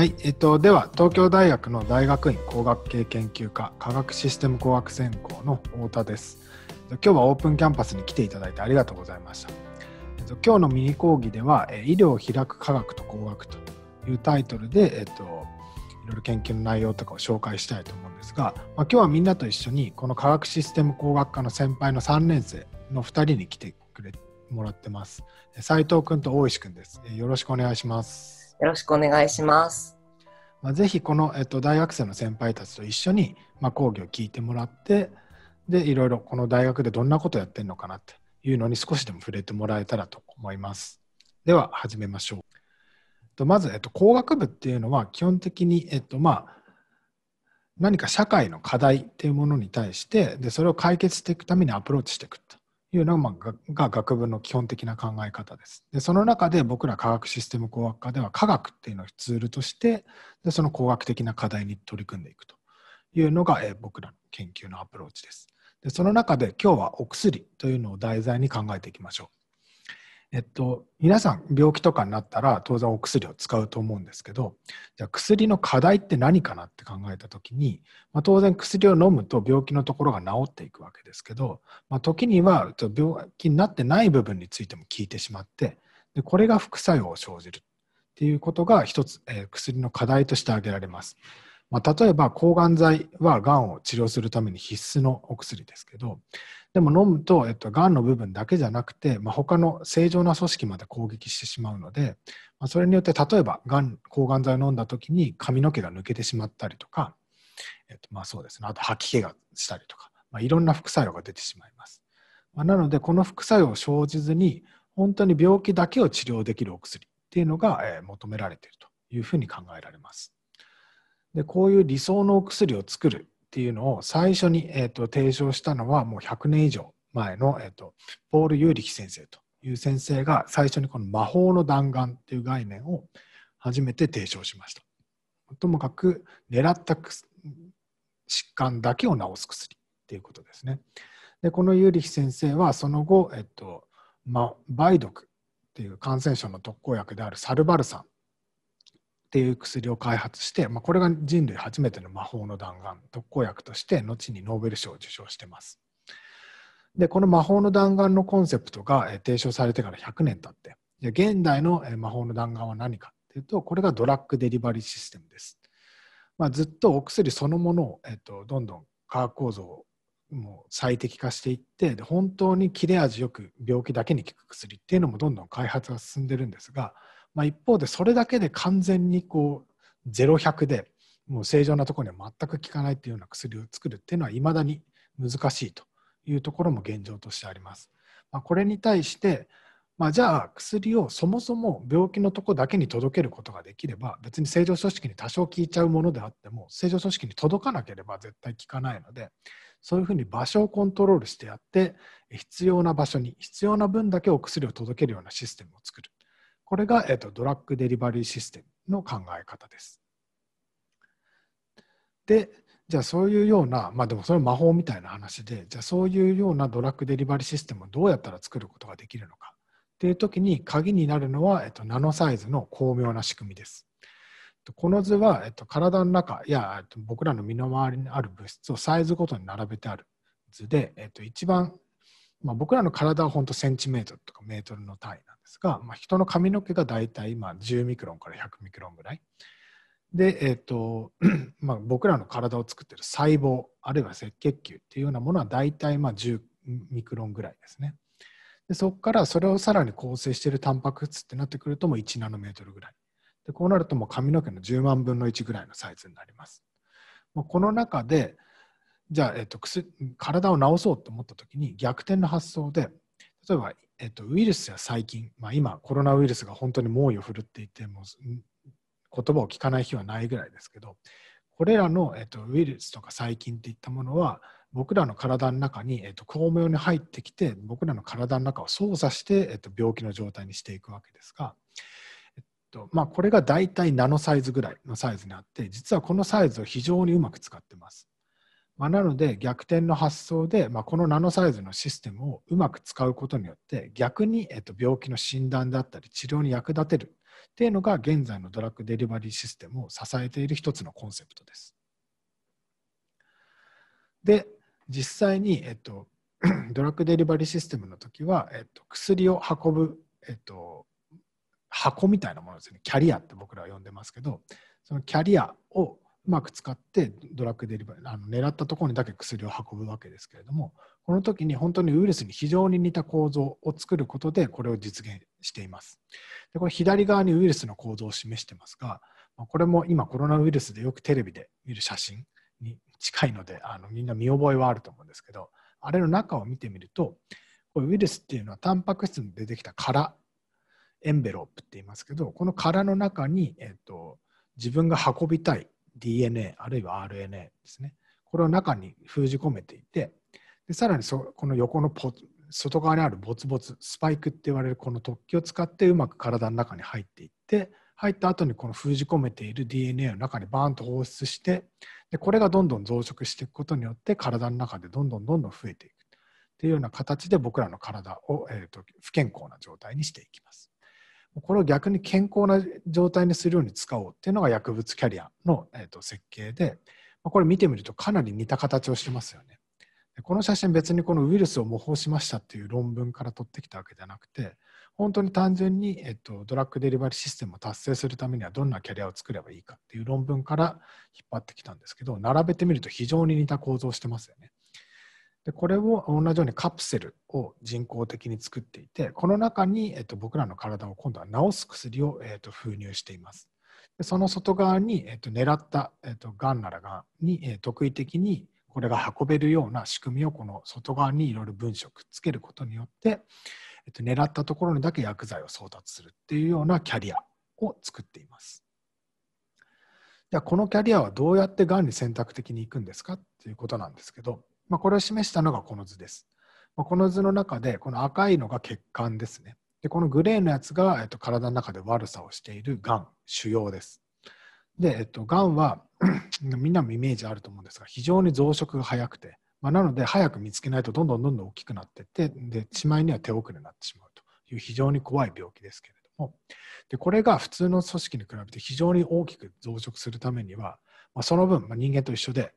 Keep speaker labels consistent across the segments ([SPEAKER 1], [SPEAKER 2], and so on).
[SPEAKER 1] はい、えっと、では東京大学の大学院工学系研究科科学システム工学専攻の太田です。今日はオープンキャンパスに来ていただいてありがとうございました。今日のミニ講義では「医療を開く科学と工学」というタイトルで、えっと、いろいろ研究の内容とかを紹介したいと思うんですが、まあ、今日はみんなと一緒にこの科学システム工学科の先輩の3年生の2人に来てくれもらってます。斉藤君と大石君です。よろしくお願いします。よろ
[SPEAKER 2] しくお願いします。
[SPEAKER 1] まあ、ぜひこの、えっと、大学生の先輩たちと一緒に、まあ、講義を聞いてもらってでいろいろこの大学でどんなことやってるのかなっていうのに少しでも触れてもらえたらと思います。では始めましょう。まず、えっと、工学部っていうのは基本的に、えっとまあ、何か社会の課題っていうものに対してでそれを解決していくためにアプローチしていくというのが,、まあ、が学部の基本的な考え方です。でその中で僕ら科学システム工学科では科学っていうのをツールとしてでその工学的な課題に取り組んでいくというのが、え僕らの研究のアプローチです。でその中で今日はお薬というのを題材に考えていきましょう。えっと、皆さん病気とかになったら当然お薬を使うと思うんですけどじゃあ薬の課題って何かなって考えた時に、まあ、当然薬を飲むと病気のところが治っていくわけですけど、まあ、時には病気になってない部分についても効いてしまってでこれが副作用を生じるっていうことが一つ、えー、薬の課題として挙げられます。まあ、例えば抗がん剤はがんを治療するために必須のお薬ですけどでも飲むと、えっと、がんの部分だけじゃなくて、まあ、他の正常な組織まで攻撃してしまうので、まあ、それによって例えばがん抗がん剤を飲んだ時に髪の毛が抜けてしまったりとか、えっと、まあそうですねあと吐き気がしたりとか、まあ、いろんな副作用が出てしまいます、まあ、なのでこの副作用を生じずに本当に病気だけを治療できるお薬っていうのが、えー、求められているというふうに考えられますでこういう理想のお薬を作るっていうのを最初に、えーと、提唱したのはもう100年以上前の、えーと、とポール・ユーリキ先生という先生が最初にこの魔法の弾丸っていう概念を初めて提唱しました。ともかく狙った疾患だけを治す薬っていうことですね。でこのユーリヒ先生はその後、えっとま、梅毒っていう感染症の特効薬であるサルバルサンっていう薬を開発して、まあ、これが人類初めての魔法の弾丸特効薬として後にノーベル賞を受賞してます。でこの魔法の弾丸のコンセプトが提唱されてから100年経って現代の魔法の弾丸は何かっていうとこれがドラッグデリバリーシステムです。まあ、ずっとお薬そのものを、えっと、どんどん化学構造をもう最適化していってで本当に切れ味よく病気だけに効く薬っていうのもどんどん開発が進んでるんですがまあ、一方でそれだけで完全にこう0100でもう正常なところには全く効かないというような薬を作るっていうのはいまだに難しいというところも現状としてあります。まあ、これに対して、まあ、じゃあ薬をそもそも病気のとこだけに届けることができれば別に正常組織に多少効いちゃうものであっても正常組織に届かなければ絶対効かないのでそういうふうに場所をコントロールしてやって必要な場所に必要な分だけお薬を届けるようなシステムを作るこれが、えーと、ドラッグデリバリーシステムの考え方です。で、じゃあそういうような、まあでもそれ魔法みたいな話で、じゃあそういうようなドラッグデリバリーシステムをどうやったら作ることができるのかっていう時に鍵になるのは、えっと、ナノサイズの巧妙な仕組みです。この図は、えっと、体の中や、えと、僕らの身の回りにある物質をサイズごとに並べてある図で、えっと、一番まあ、僕らの体は本当センチメートルとかメートルの単位なんですが、まあ、人の髪の毛が大体今10ミクロンから100ミクロンぐらいで、えーと まあ、僕らの体を作っている細胞あるいは赤血球っていうようなものは大体まあ10ミクロンぐらいですねでそこからそれをさらに構成しているタンパク質ってなってくるともう1ナノメートルぐらいでこうなるともう髪の毛の10万分の1ぐらいのサイズになります、まあ、この中でじゃあ、えっと、体を治そうと思った時に逆転の発想で例えば、えっと、ウイルスや細菌、まあ、今コロナウイルスが本当に猛威を振るっていても言葉を聞かない日はないぐらいですけどこれらの、えっと、ウイルスとか細菌っていったものは僕らの体の中に、えっと、巧妙に入ってきて僕らの体の中を操作して、えっと、病気の状態にしていくわけですが、えっとまあ、これが大体ナノサイズぐらいのサイズにあって実はこのサイズを非常にうまく使ってます。まあ、なので逆転の発想で、まあ、このナノサイズのシステムをうまく使うことによって逆に、えっと、病気の診断だったり治療に役立てるっていうのが現在のドラッグデリバリーシステムを支えている一つのコンセプトです。で実際に、えっと、ドラッグデリバリーシステムの時は、えっと、薬を運ぶ、えっと、箱みたいなものですねキャリアって僕らは呼んでますけどそのキャリアをうまく使ってドラッグデリバリーあの狙ったところにだけ薬を運ぶわけですけれどもこの時に本当にウイルスに非常に似た構造を作ることでこれを実現していますでこれ左側にウイルスの構造を示してますがこれも今コロナウイルスでよくテレビで見る写真に近いのであのみんな見覚えはあると思うんですけどあれの中を見てみるとこれウイルスっていうのはタンパク質でできた殻エンベロープって言いますけどこの殻の中に、えーと自分が運びたい DNA あるいは RNA ですねこれを中に封じ込めていてでさらにそこの横のポ外側にあるボツボツスパイクって言われるこの突起を使ってうまく体の中に入っていって入った後にこの封じ込めている DNA を中にバーンと放出してでこれがどんどん増殖していくことによって体の中でどんどんどんどん増えていくっていうような形で僕らの体を、えーと不健康な状態にしていきます。これを逆に健康な状態にするように使おうっていうのが薬物キャリアの、えー、と設計で、これ見てみるとかなり似た形をしてますよね。この写真別にこのウイルスを模倣しましたっていう論文から取ってきたわけじゃなくて本当に単純に、えっと、ドラッグデリバリーシステムを達成するためにはどんなキャリアを作ればいいかっていう論文から引っ張ってきたんですけど並べてみると非常に似た構造してますよね。でこれを同じようにカプセルを人工的に作っていてこの中に、えっと、僕らの体を今度は治す薬を、えっと、封入していますでその外側に、えっと、狙った、えっと、がんならがんに、え特異的にこれが運べるような仕組みをこの外側にいろいろ分子をくっつけることによって、えっと、狙ったところにだけ薬剤を送達するっていうようなキャリアを作っていますじゃあこのキャリアはどうやってがんに選択的にいくんですかっていうことなんですけどまあ、これを示したのがこの図です。まあ、この図の中で、この赤いのが血管ですね。で、このグレーのやつが、えっと、体の中で悪さをしているがん、腫瘍です。で、えっと、がんは みんなもイメージあると思うんですが、非常に増殖が早くて、まあ、なので早く見つけないとどんどんどんどん大きくなっていってでしまいには手遅れになってしまうという非常に怖い病気ですけれどもでこれが普通の組織に比べて非常に大きく増殖するためには、まあ、その分、まあ、人間と一緒で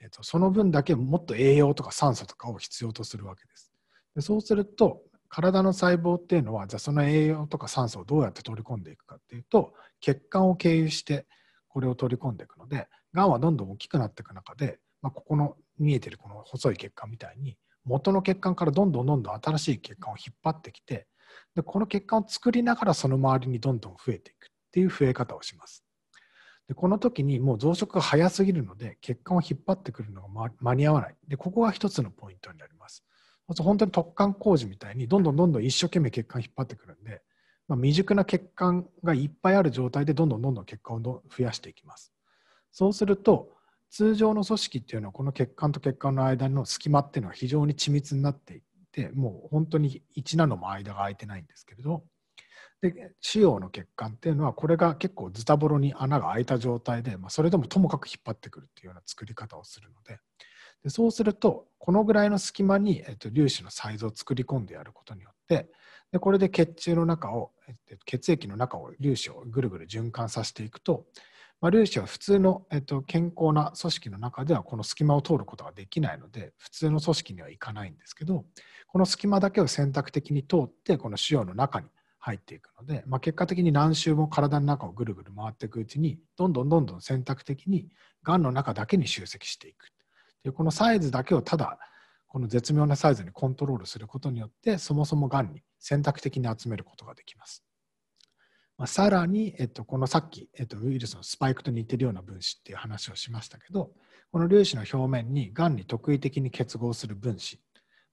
[SPEAKER 1] えと、その分だけもっと栄養とか酸素とかを必要とするわけです。でそうすると体の細胞っていうのはじゃあその栄養とか酸素をどうやって取り込んでいくかっていうと血管を経由してこれを取り込んでいくのでがんはどんどん大きくなっていく中で、まあ、ここの見えてるこの細い血管みたいに元の血管からどんどんどんどん新しい血管を引っ張ってきてでこの血管を作りながらその周りにどんどん増えていくっていう増え方をします。でこの時にもう増殖が早すぎるので血管を引っ張ってくるのが間に合わないでここが一つのポイントになります本当に突貫工事みたいにどんどんどんどん一生懸命血管引っ張ってくるんで、まあ、未熟な血管がいっぱいある状態でどんどんどんどん血管を増やしていきますそうすると通常の組織っていうのはこの血管と血管の間の隙間っていうのは非常に緻密になっていってもう本当に1ナノも間が空いてないんですけれどで腫瘍の血管っていうのはこれが結構ズタボロに穴が開いた状態で、まあ、それでもともかく引っ張ってくるっていうような作り方をするのででそうするとこのぐらいの隙間に、えっと、粒子のサイズを作り込んでやることによってでこれで血中の中を、えっと、血液の中を粒子をぐるぐる循環させていくと、まあ、粒子は普通の、えっと、健康な組織の中ではこの隙間を通ることができないので普通の組織にはいかないんですけどこの隙間だけを選択的に通ってこの腫瘍の中に入っていくので、まあ、結果的に何周も体の中をぐるぐる回っていくうちにどんどんどんどん選択的にがんの中だけに集積していくでこのサイズだけをただこの絶妙なサイズにコントロールすることによってそもそもがんに選択的に集めることができます。まあ、さらに、えっと、このさっき、えっと、ウイルスのスパイクと似てるような分子っていう話をしましたけどこの粒子の表面にがんに特異的に結合する分子、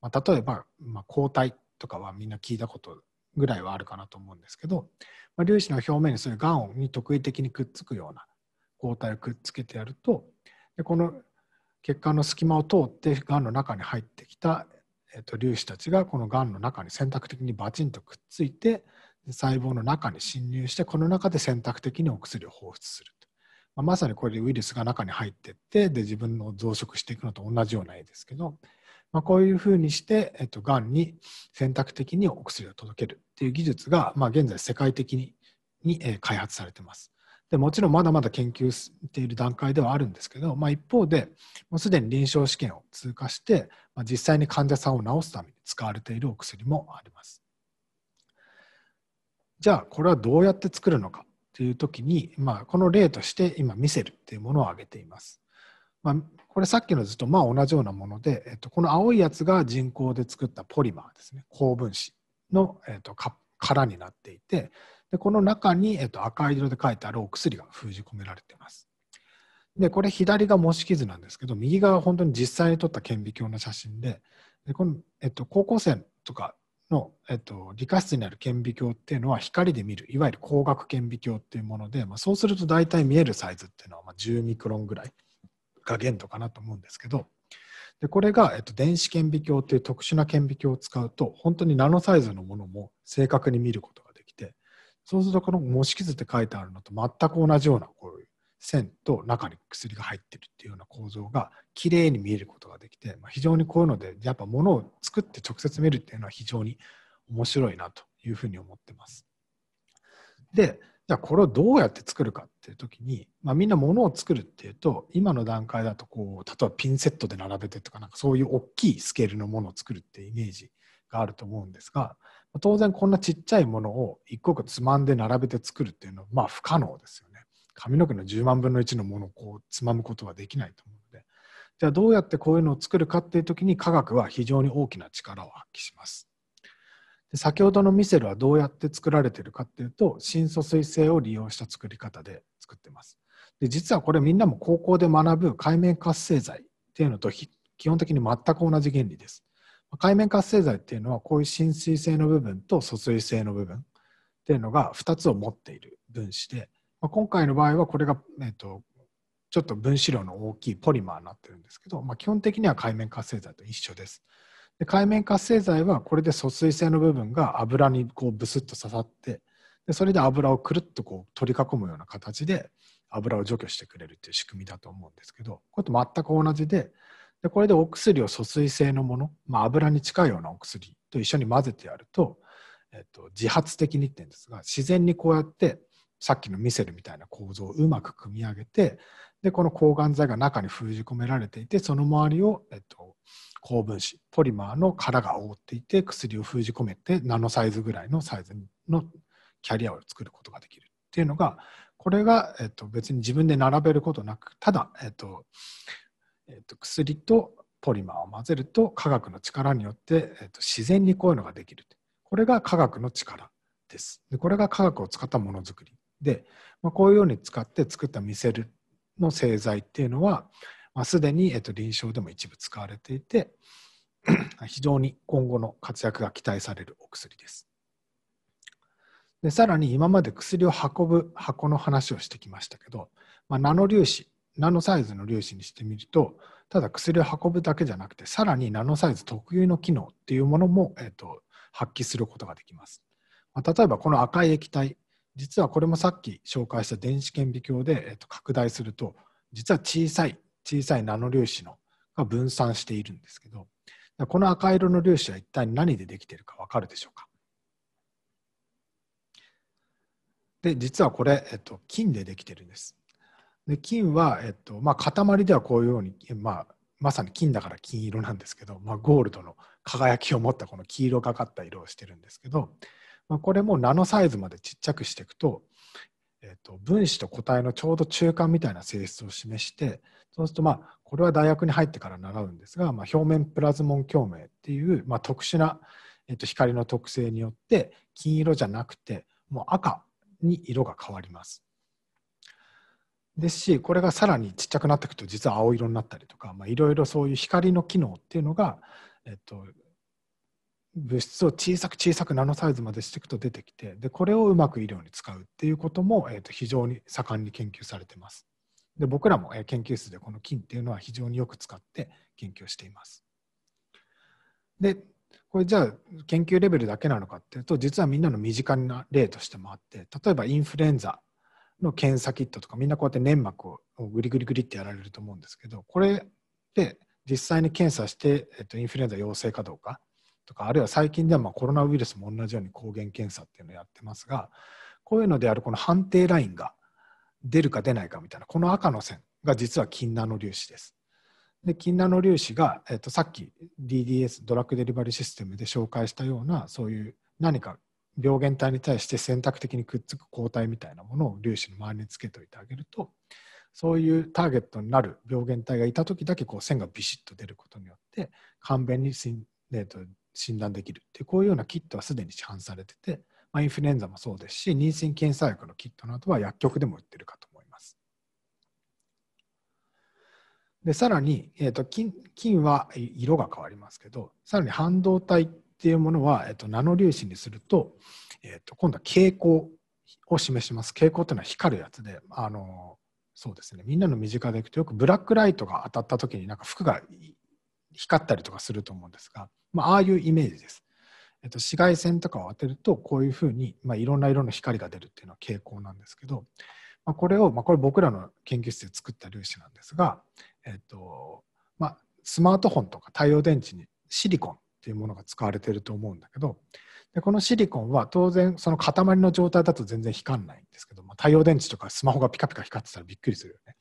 [SPEAKER 1] まあ、例えば、まあ、抗体とかはみんな聞いたことぐらいはあるかなと思うんですけど、まあ、粒子の表面にそういうがんに特異的にくっつくような抗体をくっつけてやるとでこの血管の隙間を通ってがんの中に入ってきた、えー、と粒子たちがこのがんの中に選択的にバチンとくっついて細胞の中に侵入してこの中で選択的にお薬を放出すると、まあ、まさにこれでウイルスが中に入ってってで自分の増殖していくのと同じような絵ですけど、まあ、こういうふうにして、えっと、がんに選択的にお薬を届けるっていう技術が、まあ、現在世界的にに、え開発されてます。でもちろんまだまだ研究している段階ではあるんですけど、まあ、一方でもうすでに臨床試験を通過して、まあ、実際に患者さんを治すために使われているお薬もあります。じゃあこれはどうやって作るのかという時に、まあ、この例として今見せるっていうものを挙げています。まあ、これさっきの図とまあ同じようなもので、えっと、この青いやつが人工で作ったポリマーですね高分子の、えーと、殻になっていてでこの中に、えーと、赤色で書いてあるお薬が封じ込められています。でこれ左が模式図なんですけど右が本当に実際に撮った顕微鏡の写真ででこの、えっと、高校生とかの、えっと、理科室にある顕微鏡っていうのは光で見るいわゆる光学顕微鏡っていうもので、まあ、そうすると大体見えるサイズっていうのは、ま10ミクロンぐらいが限度かなと思うんですけどでこれが、えっと、電子顕微鏡という特殊な顕微鏡を使うと本当にナノサイズのものも正確に見ることができてそうするとこの模式図って書いてあるのと全く同じようなこういう線と中に薬が入ってるっていうような構造がきれいに見えることができて、まあ、非常にこういうのでやっぱものを作って直接見るっていうのは非常に面白いなというふうに思ってます。でじゃあこれをどうやって作るかっていう時に、まあ、みんなものを作るっていうと今の段階だとこう例えばピンセットで並べてとかなんかそういう大きいスケールのものを作るっていうイメージがあると思うんですが当然こんなちっちゃいものを一個一個つまんで並べて作るっていうのはまあ不可能ですよね。髪の毛の10万分の1のものをこうつまむことはできないと思うのでじゃあどうやってこういうのを作るかっていう時に科学は非常に大きな力を発揮します。で先ほどのミセルはどうやって作られてるかっていうと深素水性を利用した作り方で作ってますで実はこれみんなも高校で学ぶ海面活性剤っていうのと基本的に全く同じ原理です海面活性剤っていうのはこういう浸水性の部分と疎水性の部分っていうのが2つを持っている分子で、まあ、今回の場合はこれが、えーと、とちょっと分子量の大きいポリマーになってるんですけど、まあ、基本的には海面活性剤と一緒です。で海面活性剤はこれで疎水性の部分が油にこうブスッと刺さってでそれで油をくるっとこう取り囲むような形で油を除去してくれるっていう仕組みだと思うんですけどこれと全く同じででこれでお薬を疎水性のもの、まあ、油に近いようなお薬と一緒に混ぜてやると、えっと、自発的にって言うんですが自然にこうやってさっきのミセルみたいな構造をうまく組み上げてでこの抗がん剤が中に封じ込められていてその周りを、えっと、高分子ポリマーの殻が覆っていて薬を封じ込めてナノサイズぐらいのサイズのキャリアを作ることができるっていうのがこれが、えっと、別に自分で並べることなくただ、えっとえっと、薬とポリマーを混ぜると科学の力によって、えっと、自然にこういうのができるこれが科学の力ですでこれが科学を使ったものづくりで、まあ、こういうように使って作ったミセルの製剤っていうのは、まあ、すでに、えっと、臨床でも一部使われていて 非常に今後の活躍が期待されるお薬です。でさらに今まで薬を運ぶ箱の話をしてきましたけど、まあ、ナノ粒子ナノサイズの粒子にしてみるとただ薬を運ぶだけじゃなくてさらにナノサイズ特有の機能っていうものも、えっと発揮することができます、まあ、例えばこの赤い液体実はこれもさっき紹介した電子顕微鏡で、えっと、拡大すると実は小さい小さいナノ粒子のが分散しているんですけどこの赤色の粒子は一体何でできているか分かるでしょうかで実はこれ、えっと、金でできてるんです。で金は、えっとまあ、塊ではこういうように、まあ、まさに金だから金色なんですけど、まあ、ゴールドの輝きを持ったこの黄色がかった色をしてるんですけどまあ、これもナノサイズまでちっちゃくしていくと,、えー、と分子と個体のちょうど中間みたいな性質を示してそうするとまあこれは大学に入ってから習うんですが、まあ、表面プラズモン共鳴っていう、まあ、特殊な、えー、と光の特性によって金色じゃなくてもう赤に色が変わります。ですしこれがさらにちっちゃくなっていくと実は青色になったりとかいろいろそういう光の機能っていうのが、えっと、物質を小さく小さくナノサイズまでしていくと出てきてでこれをうまく医療に使うっていうことも、えーと、非常に盛んに研究されてます。で僕らも研究室でこの菌っていうのは非常によく使って研究しています。でこれじゃあ研究レベルだけなのかっていうと実はみんなの身近な例としてもあって例えばインフルエンザの検査キットとかみんなこうやって粘膜をグリグリグリってやられると思うんですけどこれで実際に検査して、えっと、インフルエンザ陽性かどうかとかあるいは最近ではまコロナウイルスも同じように抗原検査っていうのをやってますがこういうのであるこの判定ラインが出るか出ないかみたいなこの赤の線が実は近ナノ粒子です。で近ナノ粒子が、えっと、さっき DDS ドラッグデリバリーシステムで紹介したようなそういう何か病原体に対して選択的にくっつく抗体みたいなものを粒子の周りにつけておいてあげるとそういうターゲットになる病原体がいた時だけこう線がビシッと出ることによって簡便に、えー、と診断できるっていうこういうようなキットはすでに市販されてて、まあ、インフルエンザもそうですし妊娠検査薬のキットなどは薬局でも売ってるかと思います。でさらに、えーと、金金は色が変わりますけどさらに半導体っていうものは、えーと、ナノ粒子にすると,、えーと、今度は蛍光を示します蛍光ていうのは光るやつであのそうですねみんなの身近でいくとよくブラックライトが当たった時になんか服が光ったりとかすると思うんですがまあ、ああいうイメージです。えっと、紫外線とかを当てるとこういうふうに、まあ、いろんな色の光が出るっていうのは傾向なんですけど、まあ、これを、まあ、これ僕らの研究室で作った粒子なんですが、えっとまあ、スマートフォンとか太陽電池にシリコンっていうものが使われてると思うんだけどでこのシリコンは当然その塊の状態だと全然光らないんですけど、まあ、太陽電池とかスマホがピカピカ光ってたらびっくりするよね。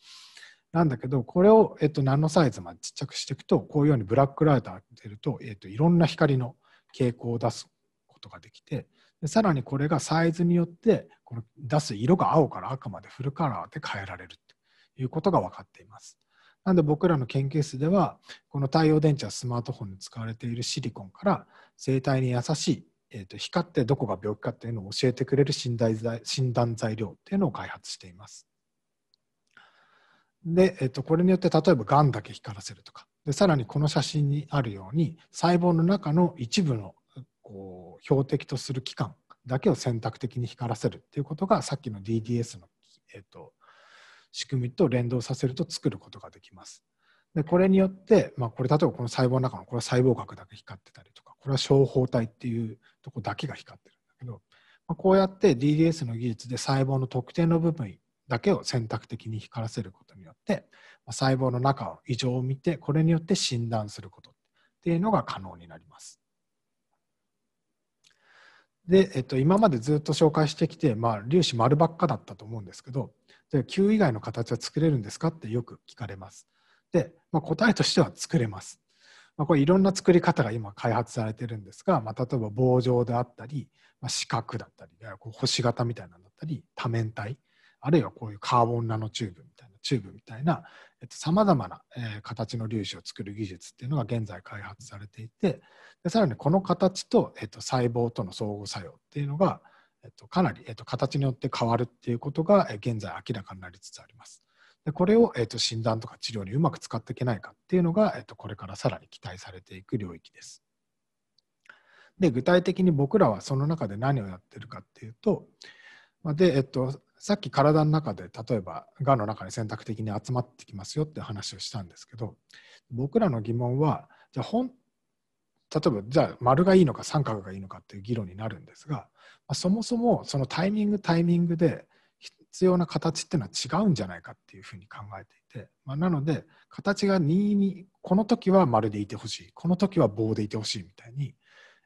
[SPEAKER 1] なんだけど、これを、えっと、ナノサイズまでちっちゃくしていくと、こういうようにブラックライト当てると、えっと、いろんな光の傾向を出すことができて、でさらにこれがサイズによって、この出す色が青から赤までフルカラーで変えられるということが分かっています。なんで僕らの研究室では、この太陽電池はスマートフォンに使われているシリコンから、生体に優しい、えー、と光ってどこが病気かっていうのを教えてくれる診断材料っていうのを開発しています。で、えっと、これによって例えばがんだけ光らせるとかでさらにこの写真にあるように細胞の中の一部のこう標的とする器官だけを選択的に光らせるっていうことがさっきの DDS の、えっと、仕組みと連動させると作ることができます。でこれによって、まあ、これ例えばこの細胞の中のこれは細胞核だけ光ってたりとかこれは小胞体っていうとこだけが光ってるんだけど、まあ、こうやって DDS の技術で細胞の特定の部分だけを選択的に光らせることによって細胞の中の異常を見てこれによって診断することっていうのが可能になります。で、えっと、今までずっと紹介してきて、まあ、粒子丸ばっかだったと思うんですけどで球以外の形は作れるんですかってよく聞かれます。で、まあ、答えとしては作れます。まあ、これいろんな作り方が今開発されてるんですが、まあ、例えば棒状であったり、まあ、四角だったり星型みたいなのだったり多面体あるいはこういうカーボンナノチューブみたいなチューブみたいなさまざまな、え形の粒子を作る技術っていうのが現在開発されていてでさらにこの形と,、えっと、細胞との相互作用っていうのが、えっと、かなり、えっと、形によって変わるっていうことが、え現在明らかになりつつあります。でこれを、えっと診断とか治療にうまく使っていけないかっていうのが、えっとこれからさらに期待されていく領域です。で具体的に僕らはその中で何をやってるかっていうとで、えっと、さっき体の中で例えばがんの中に選択的に集まってきますよって話をしたんですけど僕らの疑問はじゃあ本例えばじゃあ丸がいいのか三角がいいのかっていう議論になるんですがそもそもそのタイミングタイミングで必要な形っていうのは違うんじゃないかっていうふうに考えていて、まあ、なので形が2にこの時は丸でいてほしいこの時は棒でいてほしいみたいに、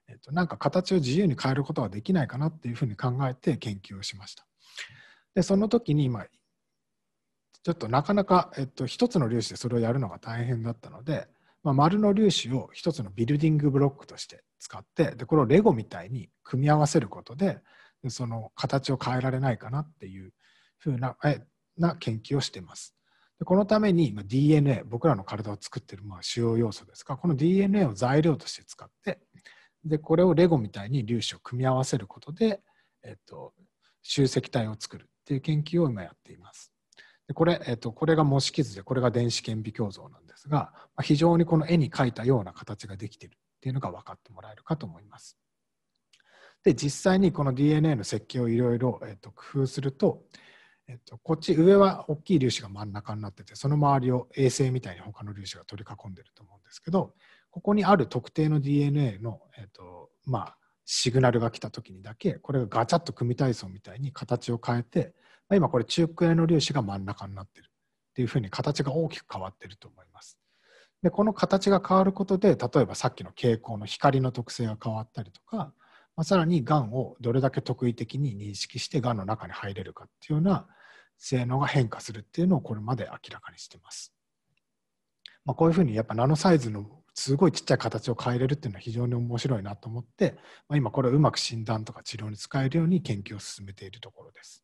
[SPEAKER 1] えっと、なんか形を自由に変えることはできないかなっていうふうに考えて研究をしました。でその時に、今ちょっとなかなか、えっと、一つの粒子でそれをやるのが大変だったので、まあ、丸の粒子を一つのビルディングブロックとして使ってでこれをレゴみたいに組み合わせることでその形を変えられないかなっていうふうなえな研究をしています。でこのために DNA 僕らの体を作ってるまあ主要要素ですがこの DNA を材料として使ってでこれをレゴみたいに粒子を組み合わせることで、えっと、集積体を作るっていう研究を今やっています。でこれ、えっと、これが模式図で、これが電子顕微鏡像なんですが、ま非常にこの絵に描いたような形ができているっていうのが分かってもらえるかと思います。で、実際にこの DNA の設計をいろいろ、えっと、工夫すると、えっと、こっち上は大きい粒子が真ん中になっててその周りを衛星みたいに他の粒子が取り囲んでると思うんですけどここにある特定の DNA の、えっとまあ、シグナルが来た時にだけこれがガチャッと組体操みたいに形を変えて、まあ、今これ中空の粒子が真ん中になってるっていうふうに形が大きく変わってると思います。でこの形が変わることで例えばさっきの蛍光の光の特性が変わったりとか、まあ、さらにがんをどれだけ特異的に認識してがんの中に入れるかっていうような性能が変化するっていうのをこれまで明らかにしてます。まあ、こういうふうにやっぱナノサイズのすごいちっちゃい形を変えれるっていうのは非常に面白いなと思って、まあ、今これをうまく診断とか治療に使えるように研究を進めているところです。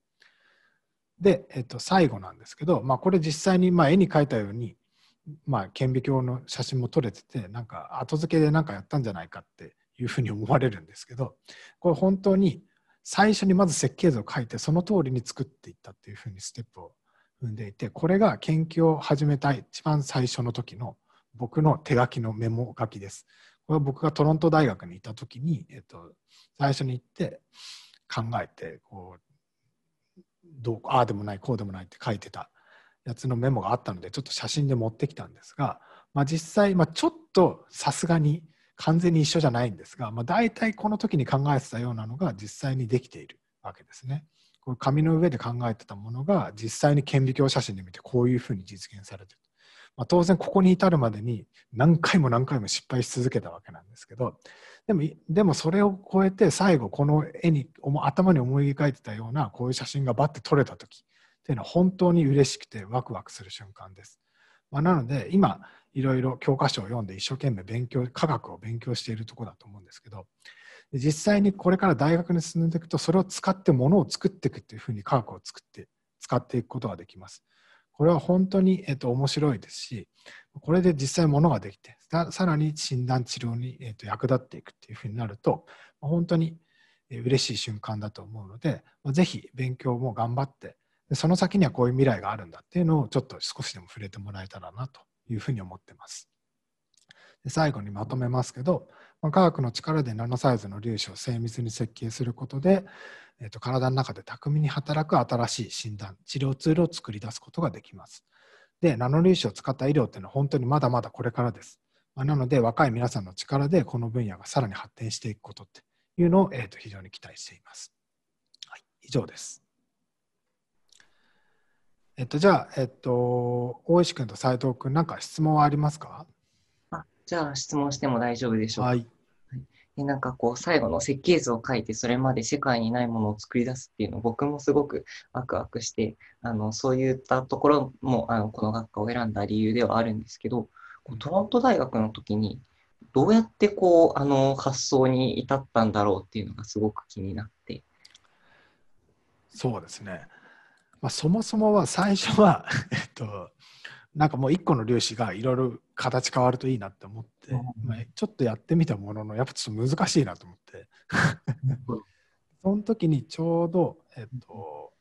[SPEAKER 1] で、えっと、最後なんですけど、まあ、これ実際にま絵に描いたように、まあ、顕微鏡の写真も撮れててなんか後付けで何かやったんじゃないかっていうふうに思われるんですけどこれ本当に最初にまず設計図を書いてその通りに作っていったっていうふうにステップを踏んでいてこれが研究を始めた一番最初の時の僕の手書きのメモ書きです。これは僕がトロント大学にいた時に、えっと、最初に行って考えてこうどうああでもないこうでもないって書いてたやつのメモがあったのでちょっと写真で持ってきたんですが、まあ、実際、まあ、ちょっとさすがに完全に一緒じゃないんですが、まあ、大体この時に考えてたようなのが実際にできているわけですね。こう紙の上で考えてたものが実際に顕微鏡写真で見てこういうふうに実現されてる。まあ、当然ここに至るまでに何回も何回も失敗し続けたわけなんですけどでもでもそれを超えて最後この絵に頭に思い描いてたようなこういう写真がバッて撮れた時っていうのは本当に嬉しくてワクワクする瞬間です。まあ、なので今いろいろ教科書を読んで一生懸命勉強科学を勉強しているとこだと思うんですけど実際にこれから大学に進んでいくとそれを使ってものを作っていくっていうふうに科学を作って使っていくことができます。これは本当に、えっと、面白いですし、これで実際ものができて、さらに診断治療に、えっと、役立っていくっていうふうになると、本当に嬉しい瞬間だと思うので、ぜひ勉強も頑張って、その先にはこういう未来があるんだっていうのをちょっと少しでも触れてもらえたらなというふうに思ってます。最後にまとめますけど、科学の力でナノサイズの粒子を精密に設計することで、えー、と体の中で巧みに働く新しい診断治療ツールを作り出すことができますでナノ粒子を使った医療っていうのは本当にまだまだこれからです、まあ、なので若い皆さんの力でこの分野がさらに発展していくことっていうのを、えー、と非常に期待しています、はい、以上ですえっと、じゃあ、えっと、大石君と斎藤君、なんか質問はありますか
[SPEAKER 2] じゃあ質問しても大丈夫でしょうか。はい。でなんかこう最後の設計図を書いてそれまで世界にないものを作り出すっていうの僕もすごくワクワクしてあのそういったところもあのこの学科を選んだ理由ではあるんですけどトロント大学の時にどうやってこうあの発想に至ったんだろうっていうのがすごく気
[SPEAKER 1] になってそうですね、まあ、そもそもは最初は、えっとなんかもう一個の粒子がいろいろ形変わるといいなって思って、まあ、ちょっとやってみたもののやっぱちょっと難しいなと思って その時にちょうど、えっと、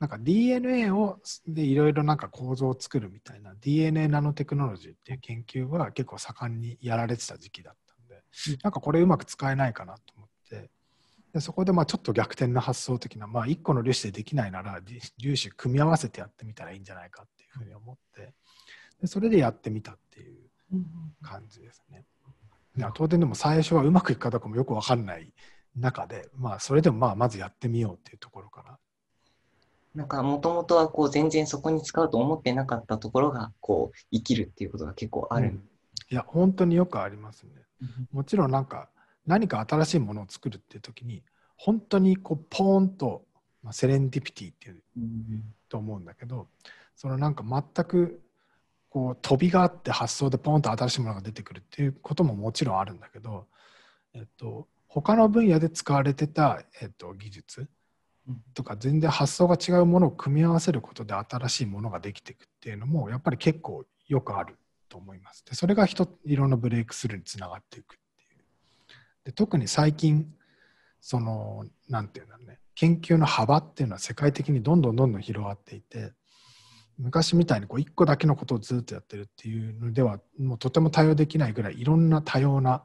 [SPEAKER 1] なんか DNA をでいろいろなんか構造を作るみたいな DNA ナノテクノロジーっていう研究は結構盛んにやられてた時期だったんでなんかこれうまく使えないかなと思ってでそこでまあちょっと逆転な発想的な、まあ、1個の粒子でできないなら粒子組み合わせてやってみたらいいんじゃないかっていうふうに思って。でそれでやってみたっていう感じですね。当然でも最初はうまくいくかどうかもよく分かんない中で、まあ、それでもまあまずやってみようっていうところから
[SPEAKER 2] なんかもともとはこう全然そこに使うと思ってなかったところがこう生きるっていうことが結構ある、うん、
[SPEAKER 1] いや本当によくありますね。もちろんなんか何か新しいものを作るっていう時に本当にこうポーンと、まあ、セレンディピティっていうと思うんだけど、そのなんか全くこう飛びがあって発想でポンと新しいものが出てくるっていうことももちろんあるんだけど、えっと、他の分野で使われてた、えっと、技術とか全然発想が違うものを組み合わせることで新しいものができていくっていうのもやっぱり結構よくあると思います。でそれが人いろんなブレイクスルーにつながっていくっていう。で特に最近その何て言うんだろうね研究の幅っていうのは世界的にどんどんどんどん広がっていて。昔みたいにこう1個だけのことをずっとやってるっていうのではもうとても対応できないぐらいいろんな多様な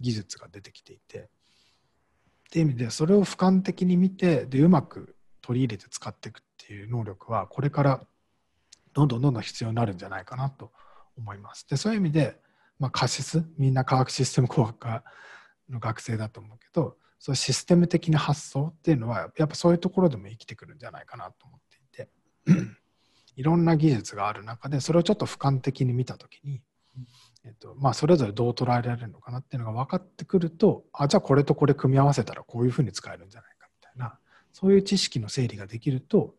[SPEAKER 1] 技術が出てきていてっていう意味でそれを俯瞰的に見てでうまく取り入れて使っていくっていう能力はこれからどんどんどんどん必要になるんじゃないかなと思います。でそういう意味で、まあ、カシスみんな科学システム工学科の学生だと思うけどそシステム的な発想っていうのはやっぱそういうところでも生きてくるんじゃないかなと思っていて。いろんな技術がある中でそれをちょっと俯瞰的に見た時に、えっとまあ、それぞれどう捉えられるのかなっていうのが分かってくるとあじゃあこれとこれ組み合わせたらこういうふうに使えるんじゃないかみたいなそういう知識の整理ができると、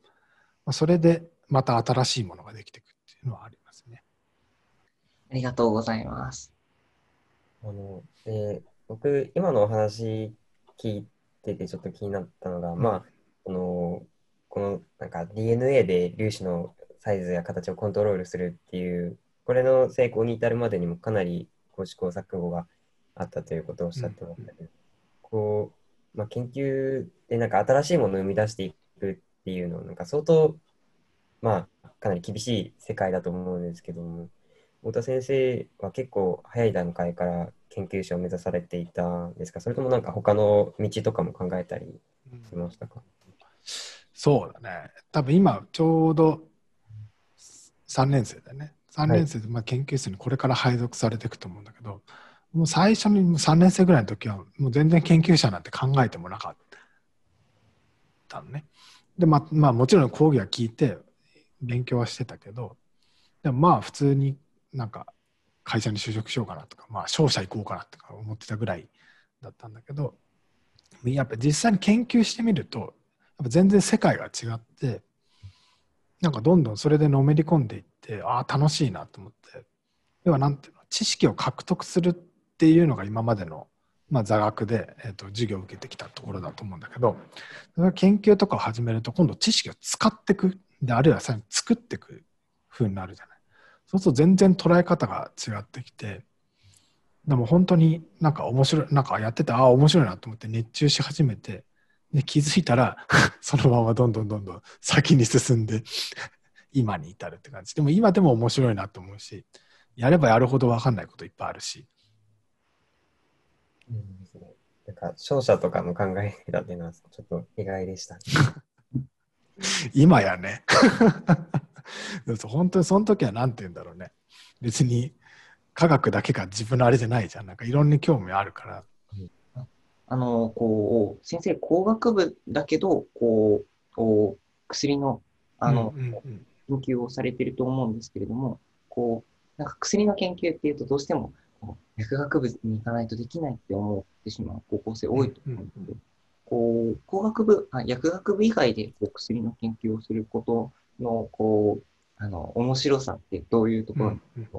[SPEAKER 1] まあ、それでまた新しいものができていくっていうのはありますね。ありがとうございます。
[SPEAKER 3] あので僕今のお話聞いててちょっと気になったのが、うん、まあこのこのなんか DNA で粒子のサイズや形をコントロールするっていうこれの成功に至るまでにもかなり試行錯誤があったということをおっしゃってましたけど、うんうん、こう、まあ、研究でなんか新しいものを生み出していくっていうのなんか相当、まあ、かなり厳しい世界だと思うんですけども太田先生は結構早い段階から研究者を目指されていたんですかそれともなんか他の道とかも考えたり
[SPEAKER 1] しましたか、うん、そうだね多分今ちょうど3年生だね3年生で、まあ、研究室にこれから配属されていくと思うんだけど、もう最初にもう3年生ぐらいの時はもう全然研究者なんて考えてもなかったのね。でまあ、まあ、もちろん講義は聞いて勉強はしてたけどでもまあ普通になんか会社に就職しようかなとか、まあ、商社行こうかなとか思ってたぐらいだったんだけどやっぱ実際に研究してみるとやっぱ全然世界が違ってなんかどんどんそれでのめり込んでいってああ楽しいなと思って要は何ていうの知識を獲得するっていうのが今までの、まあ、座学で、えーと、授業を受けてきたところだと思うんだけどそれ研究とかを始めると今度知識を使っていくであるいはさらに作っていく風になるじゃない。そうすると全然捉え方が違ってきてでも本当になんか面白いなんかやっててああ面白いなと思って熱中し始めてで気づいたら そのままどんどんどんどん先に進んで 今に至るって感じでも今でも面白いなと思うしやればやるほど分かんないこといっぱいあるし。うんなんか勝者とかの考え方っていうのはちょっと意外でした、ね、今やね本当にその時は何て言うんだろうね別に科学だけが自分のあれじゃないじゃんなんかいろんな興味あるからあの、
[SPEAKER 2] こう、先生、工学部だけど、こう、薬の、あの、研究をされてると思うんですけれども、こう、なんか薬の研究っていうと、どうしても、薬学部に行かないとできないって思ってしまう高校生多いと思うんでこう、工学部、あ薬学部以外でこう薬の研究をすることの、こう、あの、面白さってどういうところ、うん
[SPEAKER 1] うん、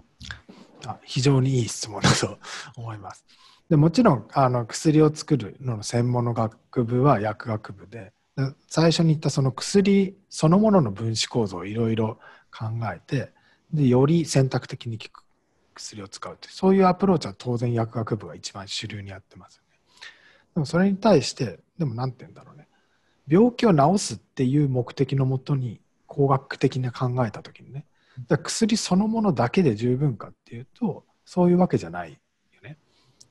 [SPEAKER 1] あ非常にいい質問だと思います。でもちろんあの薬を作るのの専門の学部は薬学部で最初に言ったその薬そのものの分子構造をいろいろ考えてでより選択的に効く薬を使うってそういうアプローチは当然薬学部が一番主流にやってますよね。でもそれに対してでも何て言うんだろうね病気を治すっていう目的のもとに工学的に考えた時にね薬そのものだけで十分かっていうとそういうわけじゃない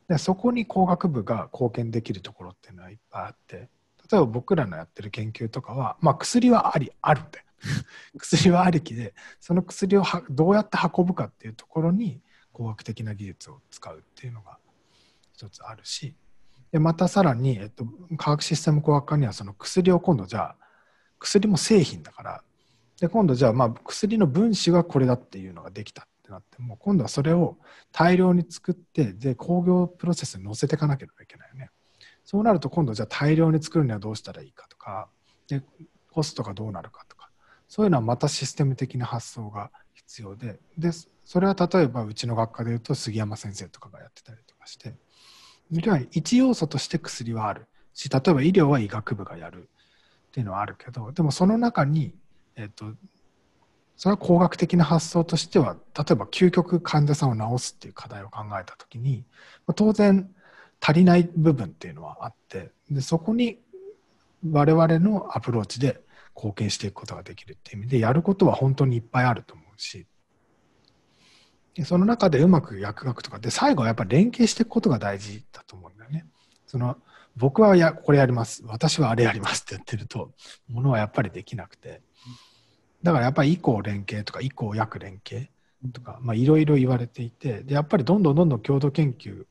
[SPEAKER 1] でそこに工学部が貢献できるところっていうのはいっぱいあって例えば僕らのやってる研究とかは、まあ、薬はありあるんで 薬はありきでその薬をどうやって運ぶかっていうところに工学的な技術を使うっていうのが一つあるしでまたさらに、えっと、科学システム工学科にはその薬を今度じゃあ薬も製品だからで今度じゃあまあ薬の分子がこれだっていうのができたってなっても今度はそれを大量に作ってで工業プロセスに乗せていかなければいけないよねそうなると今度じゃあ大量に作るにはどうしたらいいかとかでコストがどうなるかとかそういうのはまたシステム的な発想が必要ででそれは例えばうちの学科でいうと杉山先生とかがやってたりとかして一要素として薬はあるし例えば医療は医学部がやるっていうのはあるけどでもその中に、えっとそれは工学的な発想としては例えば究極患者さんを治すっていう課題を考えた時に当然足りない部分っていうのはあってでそこに我々のアプローチで貢献していくことができるっていう意味でやることは本当にいっぱいあると思うしその中でうまく薬学とかで最後はやっぱり連携していくことが大事だと思うんだよね。その僕はやこれやります私はあれやりますって言ってるとものはやっぱりできなくてだからやっぱり以降連携とか以降約連携とかいろいろ言われていてでやっぱりどんどんどんどん共同研究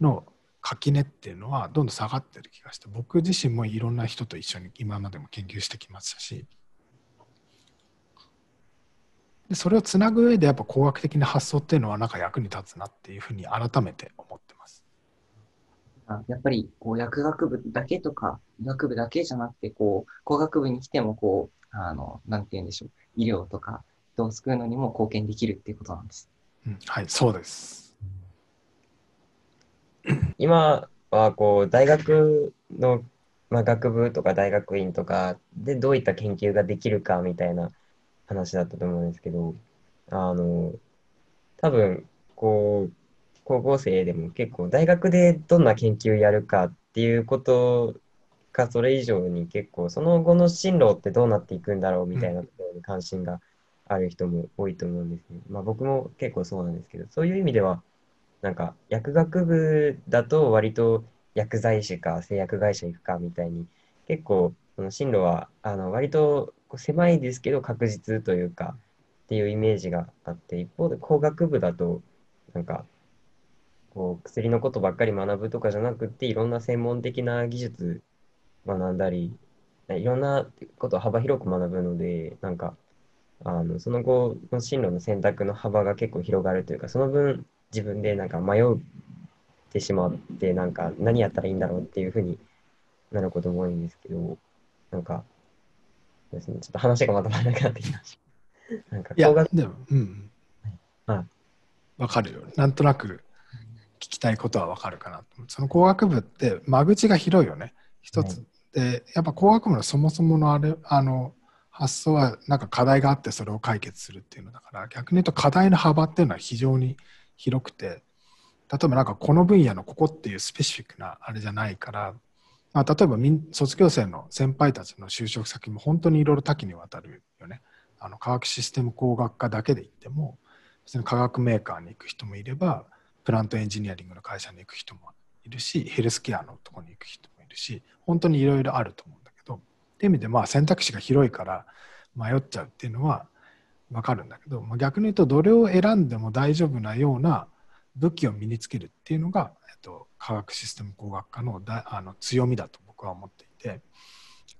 [SPEAKER 1] の垣根っていうのはどんどん下がってる気がして僕自身もいろんな人と一緒に今までも研究してきましたしでそれをつなぐ上でやっぱ工学的な発想っていうのはなんか役に立つなっていうふうに改めて思ってやっぱりこう薬学部だけとか、
[SPEAKER 2] 医学部だけじゃなくて、こう、工学部に来ても、こう、あの、なんて言うんでしょう、医療とか人を救うのにも貢献できるっていうことなんです。うん、はい、そうです。今は、こう、大学の、ま
[SPEAKER 3] あ、学部とか大学院とかでどういった研究ができるかみたいな話だったと思うんですけど、あの、多分、こう、高校生でも結構大学でどんな研究やるかっていうことがそれ以上に結構その後の進路ってどうなっていくんだろうみたいなところに関心がある人も多いと思うんですね。まあ、僕も結構そうなんですけどそういう意味ではなんか薬学部だと割と薬剤師か製薬会社行くかみたいに結構その進路はあの割と狭いですけど確実というかっていうイメージがあって一方で工学部だとなんかこう薬のことばっかり学ぶとかじゃなくていろんな専門的な技術学んだりいろんなことを幅広く学ぶのでなんかあのその後の進路の選択の幅が結構広がるというかその分自分でなんか迷ってしまってなんか何やったらいいんだろうっていうふうになることも多
[SPEAKER 1] いんですけどなんかですねちょっと話がまとまらなくなってきました。なんかいやでも、うん、はい、わかるよ。なんとなくたいことはわかるかなその工学部って間口が広いよね一つ、でやっぱ工学部のそもそものあれあの発想はなんか課題があってそれを解決するっていうのだから逆に言うと課題の幅っていうのは非常に広くて例えばなんかこの分野のここっていうスペシフィックなあれじゃないから、まあ、例えば卒業生の先輩たちの就職先も本当にいろいろ多岐にわたるよねあの科学システム工学科だけで言っても別に科学メーカーに行く人もいればプラントエンジニアリングの会社に行く人もいるしヘルスケアのとこに行く人もいるし本当にいろいろあると思うんだけどっていう意味でまあ選択肢が広いから迷っちゃうっていうのは分かるんだけど、まあ、逆に言うとどれを選んでも大丈夫なような武器を身につけるっていうのが、えっと、科学システム工学科のだあの強みだと僕は思っていて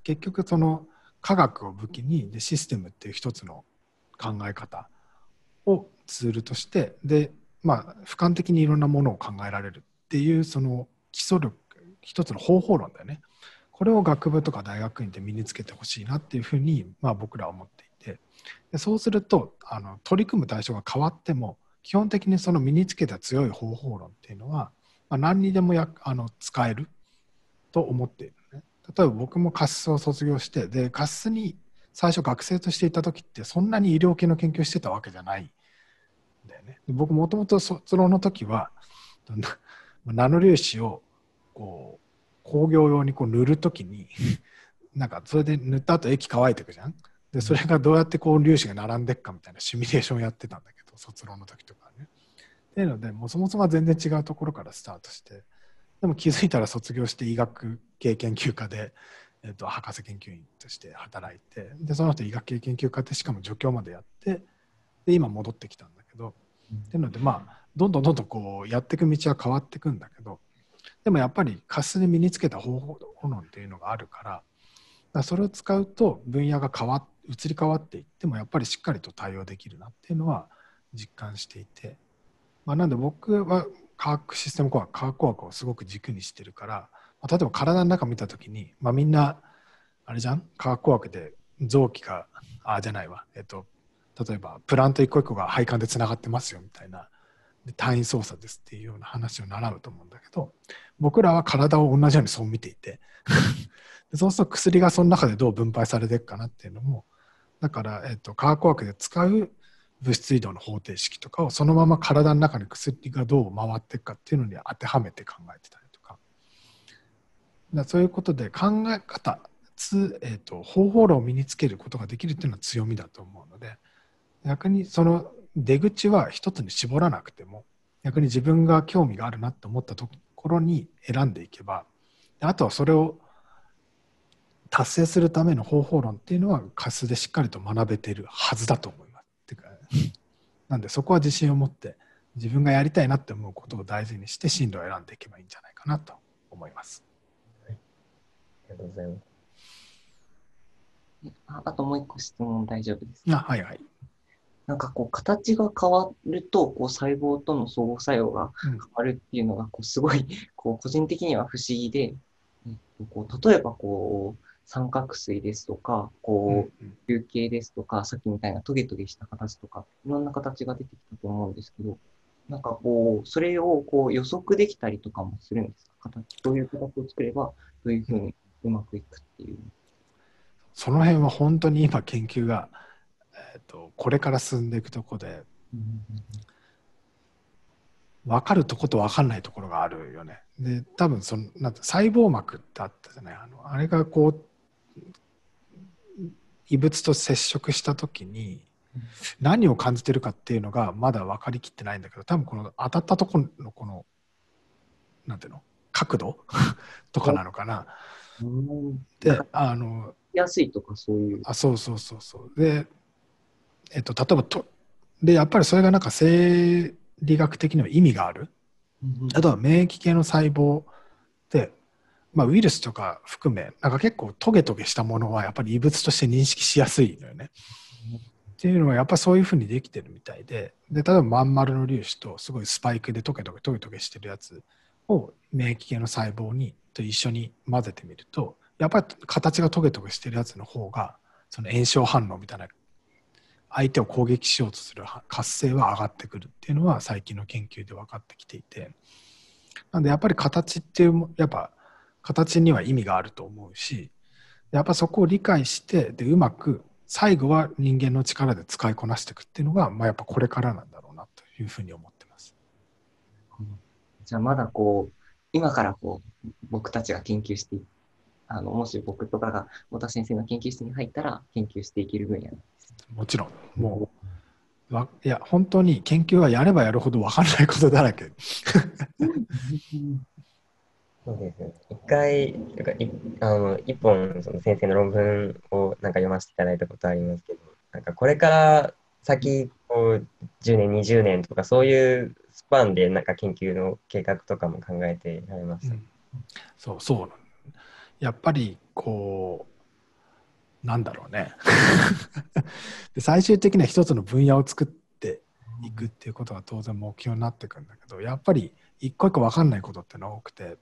[SPEAKER 1] 結局その科学を武器にでシステムっていう一つの考え方をツールとしてでまあ、俯瞰的にいろんなものを考えられるっていうその基礎力一つの方法論だよねこれを学部とか大学院で身につけてほしいなっていうふうに、まあ、僕らは思っていてでそうするとあの取り組む対象が変わっても基本的にその身につけた強い方法論っていうのは、まあ、何にでもやあの使えると思っている、ね、例えば僕もカスを卒業してでカスに最初学生としていた時ってそんなに医療系の研究してたわけじゃないだよね。僕もともと卒論の時はナノ粒子をこう工業用にこう塗る時に なんかそれで塗った後液乾いていくじゃん。でそれがどうやってこう粒子が並んでいくかみたいなシミュレーションやってたんだけど卒論の時とかね。っていうのでもうそもそもは全然違うところからスタートしてでも気づいたら卒業して医学系研究科で、えーと、と博士研究員として働いてでその後医学系研究科でしかも助教までやってで今戻ってきたんだけど、うん、っていうのでまあどんどんどんどんこうやっていく道は変わっていくんだけどでもやっぱり過失に身につけた方法論っていうのがあるからだそれを使うと分野が変わ移り変わっていってもやっぱりしっかりと対応できるなっていうのは実感していて、まあ、なんで僕は科学システムコ科学工学をすごく軸にしてるから、まあ、例えば体の中見た時に、まあ、みんなあれじゃん科学工学で臓器かあじゃないわ、えっと、例えばプラント一個一個が配管でつながってますよみたいな単位操作ですっていうような話を習うと思うんだけど僕らは体を同じようにそう見ていて そうすると薬がその中でどう分配されていくかなっていうのもだから、えっと、化学学で使う物質移動の方程式とかをそのまま体の中に薬がどう回っていくかっていうのに当てはめて考えてたりとかだそういうことで考え方つ、えっと、方法論を身につけることができるっていうのは強みだと思うので。逆にその出口は一つに絞らなくても逆に自分が興味があるなと思ったところに選んでいけばあとはそれを達成するための方法論っていうのは過数でしっかりと学べているはずだと思います。てかなんでそこは自信を持って自分がやりたいなって思うことを大事にして進路を選んでいけばいいんじゃないかなと思います。はい、ありがとうございます。ああともう一個質問大丈夫ですか。あはいはい。
[SPEAKER 2] なんかこう形が変わるとこう細胞との相互作用が変わるっていうのがこうすごい こう個人的には不思議で、えっと、こう例えばこう三角錐ですとかこう球形ですとかさっきみたいなトゲトゲした形とかいろんな形が出てきたと思うんですけどなんかこうそれをこう予測できたりとかもするんですか形どういう形を作ればどういうふうにうまくい
[SPEAKER 1] くっていう。その辺は本当に今研究がえーと、これから進んでいくとこで、分かるとこと分かんないところがあるよね。で多分そのなんて細胞膜ってあったじゃないあのあれがこう異物と接触した時に何を感じてるかっていうのがまだ分かりきってないんだけど多分この当たったところのこのなんていうの角度 とかなのかな。であの安いとかそういうあそうそうそうそうでえっと、例えばと、で、やっぱりそれがなんか生理学的には意味がある。あとは免疫系の細胞で、まあ、ウイルスとか含め、なんか結構トゲトゲしたものはやっぱり異物として認識しやすいのよね。っていうのはやっぱそういうふうにできてるみたいでで例えばまん丸の粒子とすごいスパイクでトゲトゲトゲトゲしてるやつを免疫系の細胞にと一緒に混ぜてみるとやっぱり形がトゲトゲしてるやつの方がその炎症反応みたいな相手を攻撃しようとする活性は上がってくるっていうのは最近の研究で分かってきていてなんでやっぱり形っていうやっぱ形には意味があると思うしやっぱそこを理解してでうまく最後は人間の力で使いこなしていくっていうのが、まあ、やっぱこれからなんだろうなというふうに思ってます。
[SPEAKER 2] じゃあまだこう今からこう僕たちが研究してあのもし僕とかが太田先生の研究室に入ったら研究していける分野もちろ
[SPEAKER 1] んもうわいや本当に研究はやればやるほど分からないことだらけ。
[SPEAKER 3] そうですね。一回、とかいあの一本その先生の論文をなんか読ませていただいたことありますけど、なんかこれから先こう10年、20年とかそういうスパンでなんか研究の
[SPEAKER 1] 計画とかも考えてられます、うん、そうそう。やっぱりこうなんだろうね で最終的には一つの分野を作っていくっていうことが当然目標になってくるんだけどやっぱり一個一個分かんないことっての多くて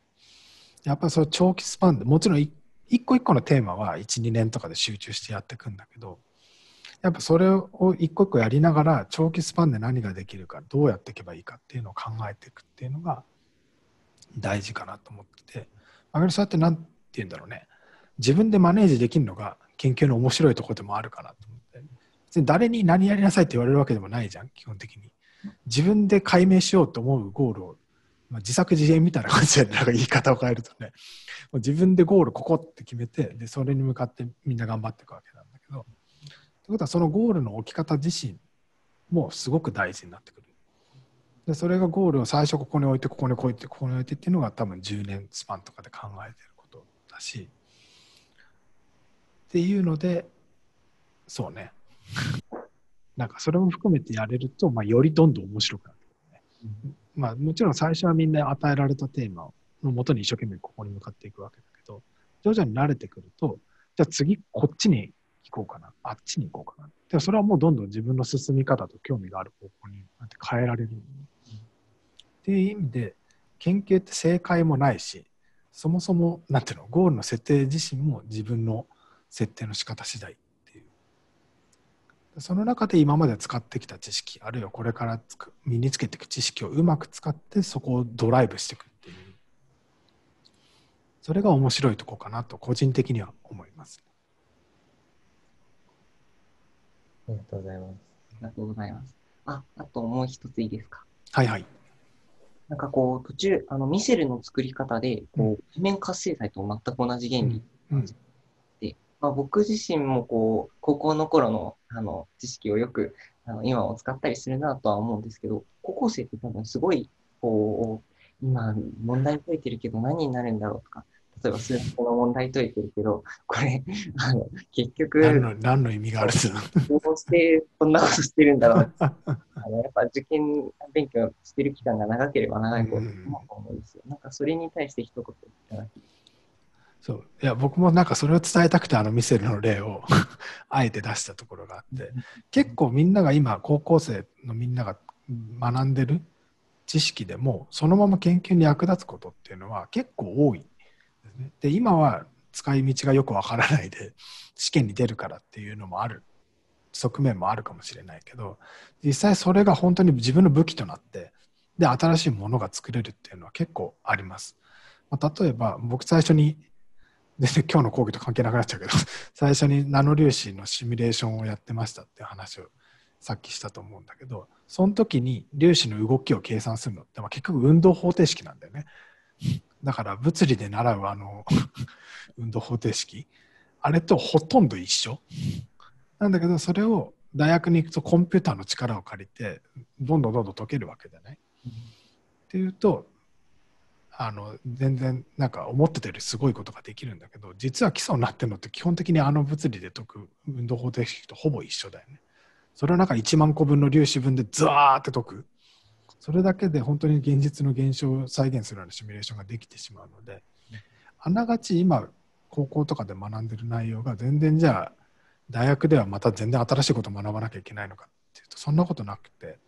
[SPEAKER 1] やっぱその長期スパンでもちろん一個一個のテーマは12年とかで集中してやっていくんだけどやっぱそれを一個一個やりながら長期スパンで何ができるかどうやっていけばいいかっていうのを考えていくっていうのが大事かなと思っててあげるそうやって何て言うんだろうね自分でマネージできるのが研究の面白いとこでもあるかなと思って別に誰に何やりなさいって言われるわけでもないじゃん基本的に自分で解明しようと思うゴールを、まあ、自作自演みたいな感じでなんか言い方を変えるとね自分でゴールここって決めてでそれに向かってみんな頑張っていくわけなんだけどということはそのゴールの置き方自身もすごく大事になってくるでそれがゴールを最初ここに置いてここに置いてここに置いてっていうのが多分10年スパンとかで考えてることだしっていうので、そうね。なんかそれも含めてやれると、まあ、よりどんどん面白くなる、ね、うん、まあ、もちろん最初はみんな与えられたテーマのもとに一生懸命ここに向かっていくわけだけど、徐々に慣れてくると、じゃあ次こっちに行こうかな、あっちに行こうかな。でもそれはもうどんどん自分の進み方と興味がある方向になんて変えられる、ね、うん、っていう意味で、研究って正解もないし、そもそも、何ていうの、ゴールの設定自身も自分の、設定の仕方次第っていうその中で今まで使ってきた知識あるいはこれからつく身につけていく知識をうまく使ってそこをドライブしていくっていうそれが面白いとこかなと個人的には思います、ありがとうございます
[SPEAKER 2] ありがとうございますああともう一ついいですかはいはいなんかこう途中あのミシェルの作り方でこう、うん、面活性剤と全く同じ原理、うん、うんまあ、僕自身もこう高校の頃のあの知識をよくあの今を使ったりするなとは思うんですけど高校生って多分すごいこう今問題解いてるけど何になるんだろうとか例えば数学の問題解いてるけどこれあの結局何の何の意味があるどうしてこんなことしてるんだろう あのやっぱ受験勉強してる期間が長ければ長いほも、思うんですよ。なんかそれに対して一言い
[SPEAKER 1] ただきそういや僕もなんかそれを伝えたくてあのミセルの例を あえて出したところがあって結構みんなが今高校生のみんなが学んでる知識でもそのまま研究に役立つことっていうのは結構多いでね。で今は使い道がよくわからないで試験に出るからっていうのもある側面もあるかもしれないけど実際それが本当に自分の武器となってで新しいものが作れるっていうのは結構あります。まあ、例えば僕最初に全然今日の講義と関係なくなっちゃうけど 最初にナノ粒子のシミュレーションをやってましたって話をさっきしたと思うんだけどその時に粒子の動きを計算するのって、まあ、結局運動方程式なんだよねだから物理で習うあの 運動方程式あれとほとんど一緒なんだけどそれを大学に行くとコンピューターの力を借りてどんどんどんどん解けるわけじゃない。っていうとあの全然なんか思ってたよりすごいことができるんだけど実は基礎になってるのって基本的にあの物理で解く運動方程式とほぼ一緒だよね。それはなんか1万個分の粒子分でザーって解くそれだけで本当に現実の現象を再現するようなシミュレーションができてしまうのであながち今高校とかで学んでる内容が全然じゃあ大学ではまた全然新しいことを学ばなきゃいけないのかっていうとそんなことなくて。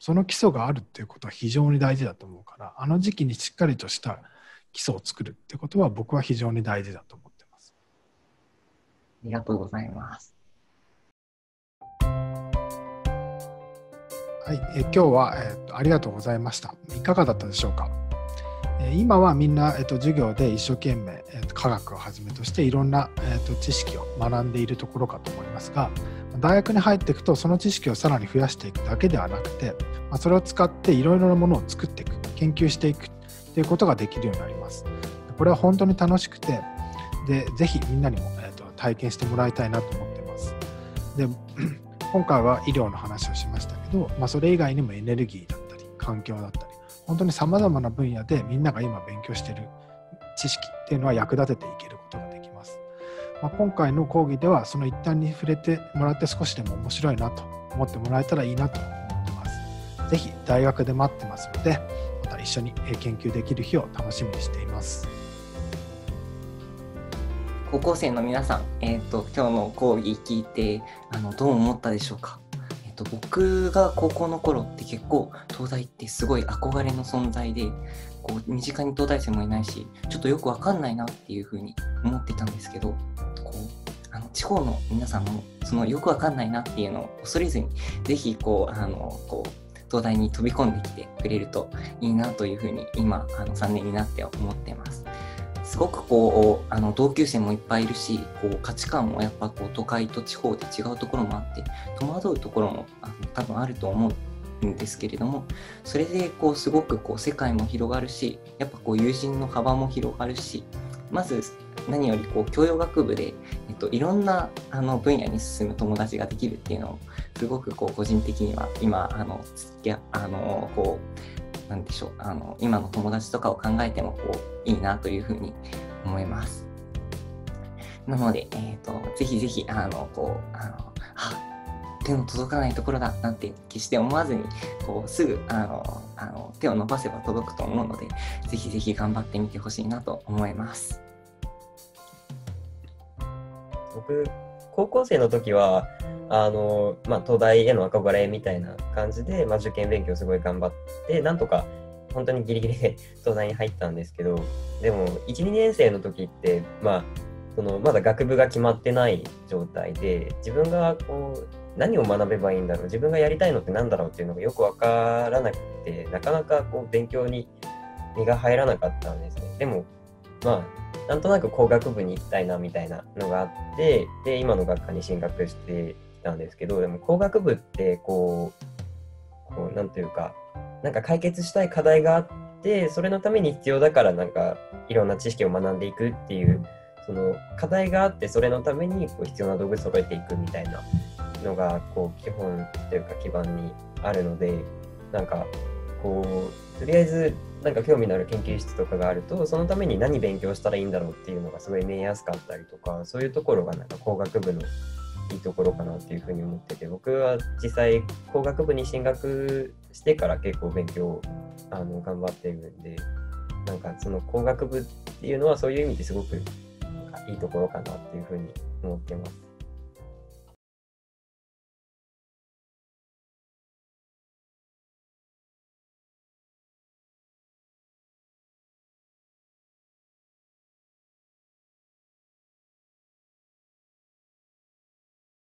[SPEAKER 1] その基礎があるっていうことは非常に大事だと思うからあの時期にしっかりとした基礎を作るってことは僕は非常に大事だと思ってますありがとうございますはい、え今日は、えー、ありがとうございましたいかがだったでしょうかえ今はみんな、えっと、授業で一生懸命、えっと、科学をはじめとしていろんな、えっと、知識を学んでいるところかと思いますが大学に入っていくとその知識をさらに増やしていくだけではなくて、まあ、それを使っていろいろなものを作っていく研究していくっていうことができるようになりますこれは本当に楽しくてでぜひみんなにも、えーと、体験してもらいたいなと思ってますで 今回は医療の話をしましたけど、まあ、それ以外にもエネルギーだったり環境だったり本当にさまざまな分野でみんなが今勉強してる知識っていうのは役立てていけるまあ、今回の講義ではその一端に触れてもらって少しでも面白いなと思ってもらえたらいいなと思ってます。ぜひ大学で待ってますのでまた一緒に研究できる日を楽しみにしています。
[SPEAKER 2] 高校生の皆さん、えーと今日の講義聞いてあのどう思ったでしょうかと、僕が高校の頃って結構東大ってすごい憧れの存在でこう身近に東大生もいないしちょっとよくわかんないなっていうふうに思ってたんですけどこうあの地方の皆さんもそのよくわかんないなっていうのを恐れずに是非こうあのこう東大に飛び込んできてくれるといいなというふうに今あの3年になって思ってます。すごくこうあの同級生もいっぱいいるしこう価値観もやっぱこう都会と地方で違うところもあって戸惑うところもあの多分あると思うんですけれどもそれでこうすごくこう世界も広がるしやっぱこう友人の幅も広がるしまず何よりこう教養学部で、えっと、いろんなあの分野に進む友達ができるっていうのをすごくこう個人的には今あのあのこう何でしょうあの今の友達とかを考えてもこういいなというふうに思います。なので、えーと、ぜひぜひあのこうあの手の届かないところだなんて決して思わずにこうすぐあのあの手を伸ばせば届くと思うのでぜひぜひ頑張ってみてほしいなと思います。
[SPEAKER 3] 高校生の時はあの、まあ、東大への憧れみたいな感じで、まあ、受験勉強すごい頑張ってなんとか本当にギリギリで 東大に入ったんですけどでも12年生の時って、まあ、そのまだ学部が決まってない状態で自分がこう何を学べばいいんだろう自分がやりたいのって何だろうっていうのがよく分からなくてなかなかこう勉強に身が入らなかったんですね。でもまあなんとなく工学部に行きたいなみたいなのがあってで今の学科に進学してきたんですけどでも工学部ってこうこうなんというかなんか解決したい課題があってそれのために必要だからなんかいろんな知識を学んでいくっていうその課題があってそれのためにこう必要な道具揃えていくみたいなのがこう基本というか基盤にあるのでなんかこうとりあえずなんか興味のある研究室とかがあるとそのために何勉強したらいいんだろうっていうのがすごい見えやすかったりとかそういうところがなんか工学部のいいところかなっていうふうに思ってて僕は実際工学部に進学してから結構勉強あの頑張ってるんでなんかその工学部っていうのはそういう意味ですごくいいところかなっ
[SPEAKER 1] ていうふうに思ってます。